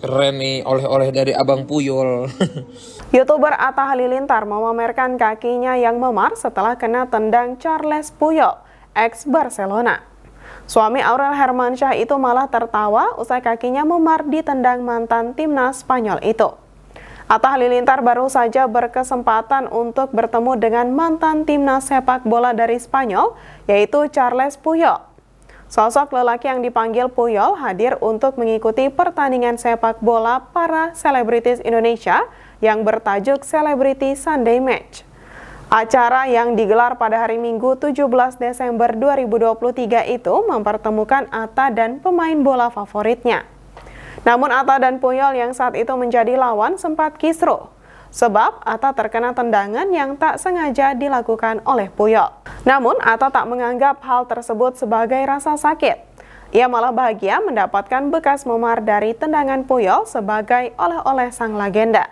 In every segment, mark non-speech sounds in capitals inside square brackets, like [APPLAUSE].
Keren nih oleh-oleh dari Abang Puyol. [LAUGHS] Youtuber Atta Halilintar memamerkan kakinya yang memar setelah kena tendang Charles Puyol, ex Barcelona. Suami Aurel Hermansyah itu malah tertawa usai kakinya memar di tendang mantan timnas Spanyol itu. Atta Halilintar baru saja berkesempatan untuk bertemu dengan mantan timnas sepak bola dari Spanyol, yaitu Charles Puyol. Sosok lelaki yang dipanggil Puyol hadir untuk mengikuti pertandingan sepak bola para selebritis Indonesia yang bertajuk Celebrity Sunday Match. Acara yang digelar pada hari Minggu 17 Desember 2023 itu mempertemukan Atta dan pemain bola favoritnya. Namun Atta dan Puyol yang saat itu menjadi lawan sempat kisruh sebab Atta terkena tendangan yang tak sengaja dilakukan oleh Puyol. Namun, Atta tak menganggap hal tersebut sebagai rasa sakit. Ia malah bahagia mendapatkan bekas memar dari tendangan Puyol sebagai oleh-oleh sang legenda.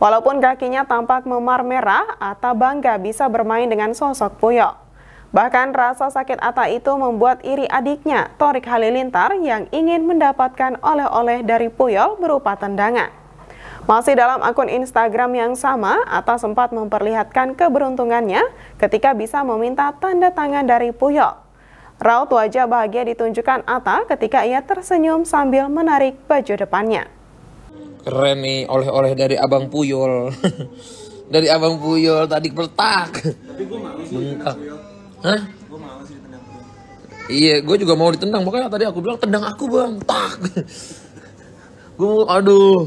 Walaupun kakinya tampak memar merah, Atta bangga bisa bermain dengan sosok Puyol. Bahkan rasa sakit Atta itu membuat iri adiknya, Torik Halilintar, yang ingin mendapatkan oleh-oleh dari Puyol berupa tendangan. Masih dalam akun Instagram yang sama, Atta sempat memperlihatkan keberuntungannya ketika bisa meminta tanda tangan dari Puyol. Raut wajah bahagia ditunjukkan Atta ketika ia tersenyum sambil menarik baju depannya. Keren nih oleh-oleh dari Abang Puyol. [LAUGHS] dari Abang Puyol tadi bertak. Tapi gue mau Hah? Iya, gue juga mau ditendang. Makanya tadi aku bilang tendang aku bang. Tak. [LAUGHS] gue aduh.